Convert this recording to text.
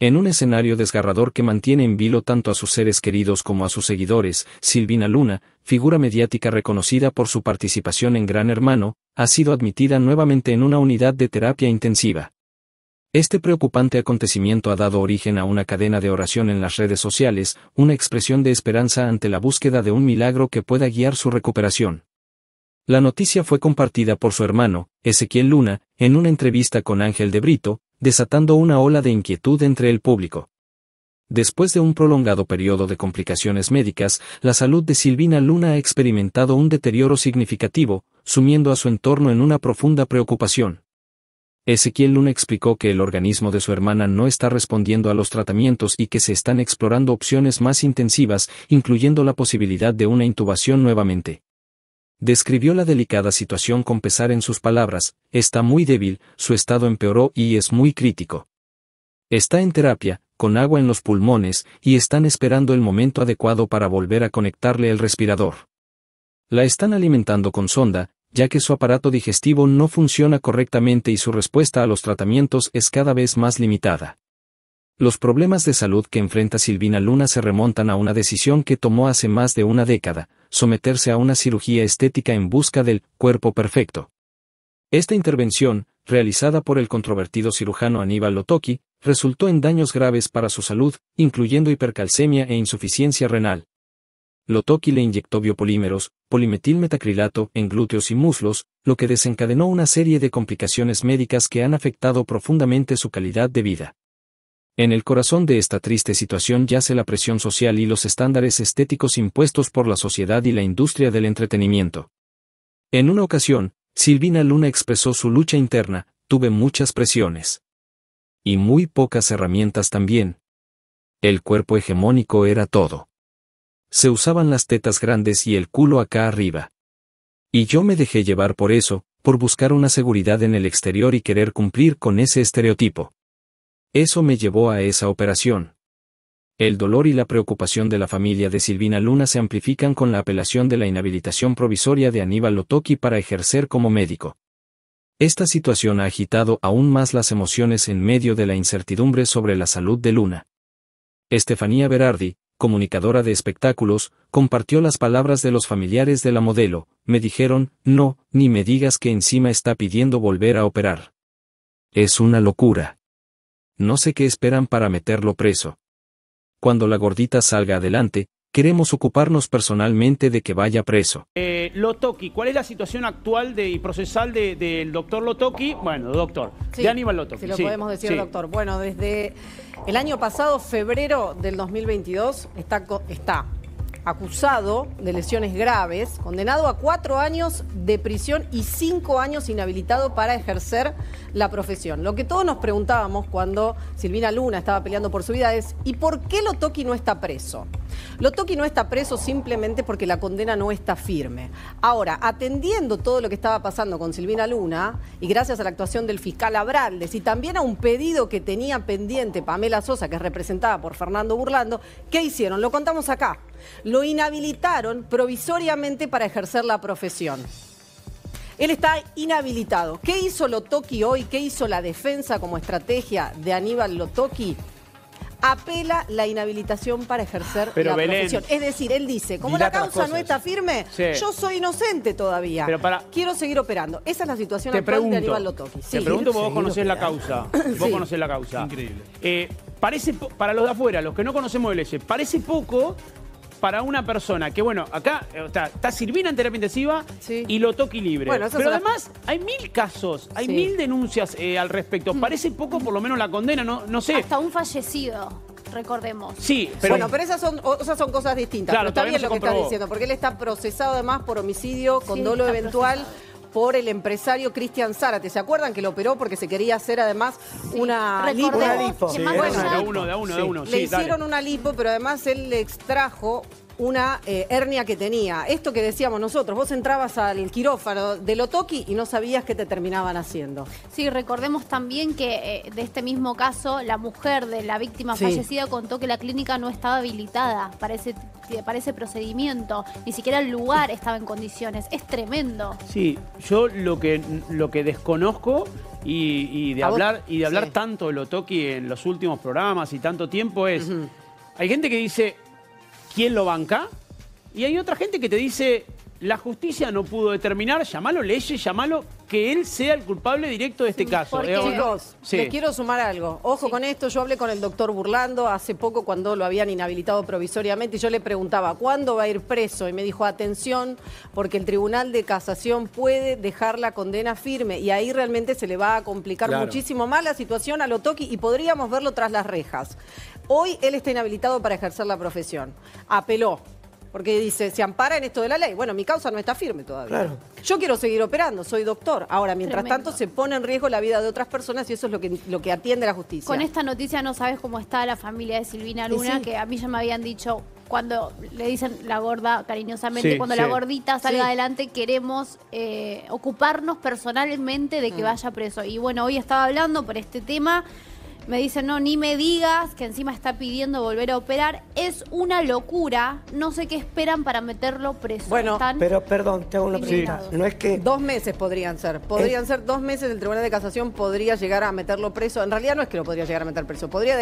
En un escenario desgarrador que mantiene en vilo tanto a sus seres queridos como a sus seguidores, Silvina Luna, figura mediática reconocida por su participación en Gran Hermano, ha sido admitida nuevamente en una unidad de terapia intensiva. Este preocupante acontecimiento ha dado origen a una cadena de oración en las redes sociales, una expresión de esperanza ante la búsqueda de un milagro que pueda guiar su recuperación. La noticia fue compartida por su hermano, Ezequiel Luna, en una entrevista con Ángel de Brito, desatando una ola de inquietud entre el público. Después de un prolongado periodo de complicaciones médicas, la salud de Silvina Luna ha experimentado un deterioro significativo, sumiendo a su entorno en una profunda preocupación. Ezequiel Luna explicó que el organismo de su hermana no está respondiendo a los tratamientos y que se están explorando opciones más intensivas, incluyendo la posibilidad de una intubación nuevamente. Describió la delicada situación con pesar en sus palabras, está muy débil, su estado empeoró y es muy crítico. Está en terapia, con agua en los pulmones, y están esperando el momento adecuado para volver a conectarle el respirador. La están alimentando con sonda, ya que su aparato digestivo no funciona correctamente y su respuesta a los tratamientos es cada vez más limitada. Los problemas de salud que enfrenta Silvina Luna se remontan a una decisión que tomó hace más de una década, someterse a una cirugía estética en busca del cuerpo perfecto. Esta intervención, realizada por el controvertido cirujano Aníbal Lotoki, resultó en daños graves para su salud, incluyendo hipercalcemia e insuficiencia renal. Lotoki le inyectó biopolímeros, polimetilmetacrilato en glúteos y muslos, lo que desencadenó una serie de complicaciones médicas que han afectado profundamente su calidad de vida. En el corazón de esta triste situación yace la presión social y los estándares estéticos impuestos por la sociedad y la industria del entretenimiento. En una ocasión, Silvina Luna expresó su lucha interna, tuve muchas presiones. Y muy pocas herramientas también. El cuerpo hegemónico era todo. Se usaban las tetas grandes y el culo acá arriba. Y yo me dejé llevar por eso, por buscar una seguridad en el exterior y querer cumplir con ese estereotipo. Eso me llevó a esa operación. El dolor y la preocupación de la familia de Silvina Luna se amplifican con la apelación de la inhabilitación provisoria de Aníbal Lotoki para ejercer como médico. Esta situación ha agitado aún más las emociones en medio de la incertidumbre sobre la salud de Luna. Estefanía Berardi, comunicadora de espectáculos, compartió las palabras de los familiares de la modelo, me dijeron, no, ni me digas que encima está pidiendo volver a operar. Es una locura no sé qué esperan para meterlo preso. Cuando la gordita salga adelante, queremos ocuparnos personalmente de que vaya preso. Eh, Lotoki, ¿cuál es la situación actual de, y procesal del doctor Lotoki? Bueno, doctor, de Aníbal Lotoki. lo podemos decir, doctor. Bueno, desde el año pasado, febrero del 2022, está, está acusado de lesiones graves, condenado a cuatro años de prisión y cinco años inhabilitado para ejercer la profesión. Lo que todos nos preguntábamos cuando Silvina Luna estaba peleando por su vida es, ¿y por qué Lotoki no está preso? Lotoki no está preso simplemente porque la condena no está firme. Ahora, atendiendo todo lo que estaba pasando con Silvina Luna, y gracias a la actuación del fiscal Abraldes y también a un pedido que tenía pendiente Pamela Sosa, que es representada por Fernando Burlando, ¿qué hicieron? Lo contamos acá lo inhabilitaron provisoriamente para ejercer la profesión. Él está inhabilitado. ¿Qué hizo Lotoki hoy? ¿Qué hizo la defensa como estrategia de Aníbal Lotoki? apela la inhabilitación para ejercer la profesión. Es decir, él dice, como la causa no está firme, yo soy inocente todavía. Quiero seguir operando. Esa es la situación actual de Aníbal Lotoki. Te pregunto vos conocés la causa. Vos la causa. Increíble. Eh, parece, para los de afuera, los que no conocemos el S, parece poco para una persona que, bueno, acá eh, está, está en terapia intensiva y lo toque libre. Pero además hay mil casos, hay mil denuncias eh, al respecto. Mm. Parece poco por lo menos la condena, no, no sé. Hasta un fallecido recordemos. Sí, pero... Bueno, pero esas son, son cosas distintas. pero está bien lo que estás diciendo, porque él está procesado además por homicidio con dolo eventual por el empresario Cristian Zárate. ¿Se acuerdan que lo operó porque se quería hacer además una, lipo? una Le hicieron una lipo, pero además él le extrajo una eh, hernia que tenía. Esto que decíamos nosotros, vos entrabas al quirófano de Lotoki y no sabías qué te terminaban haciendo. Sí, recordemos también que eh, de este mismo caso, la mujer de la víctima fallecida contó que la clínica no estaba habilitada para ese, procedimiento, ni siquiera el lugar estaba en condiciones. Es tremendo. Sí, yo lo que, lo que desconozco y, de hablar, y de hablar tanto de Lotoki en los últimos programas y tanto tiempo es... Hay gente que dice, quién lo banca. Y hay otra gente que te dice, la justicia no pudo determinar, llamalo leyes, llamalo que él sea el culpable directo de este caso. Porque, Chicos, quiero sumar algo. Ojo con esto, yo hablé con el doctor Burlando hace poco cuando lo habían inhabilitado provisoriamente y yo le preguntaba, ¿cuándo va a ir preso? Y me dijo, atención, porque el Tribunal de Casación puede dejar la condena firme y ahí realmente se le va a complicar muchísimo más la situación a Lotoki y podríamos verlo tras las rejas. Hoy él está inhabilitado para ejercer la profesión. Apeló, porque dice, se ampara en esto de la ley. Bueno, mi causa no está firme todavía. Yo quiero seguir operando, soy doctor. Ahora, mientras tanto, se pone en riesgo la vida de otras personas y eso es lo que, lo que atiende la justicia. Con esta noticia no sabes cómo está la familia de Silvina Luna, que a mí ya me habían dicho, cuando le dicen la gorda cariñosamente, cuando la gordita salga adelante, queremos eh, ocuparnos personalmente de que mm. vaya preso. Y bueno, hoy estaba hablando por este tema me dicen, no, ni me digas que encima está pidiendo volver a operar. Es una locura. No sé qué esperan para meterlo preso. Bueno, pero perdón, tengo una pregunta. No es que... Dos meses podrían ser. Podrían ser dos meses. El Tribunal de Casación podría llegar a meterlo preso. En realidad no es que lo podría llegar a meter preso. Podría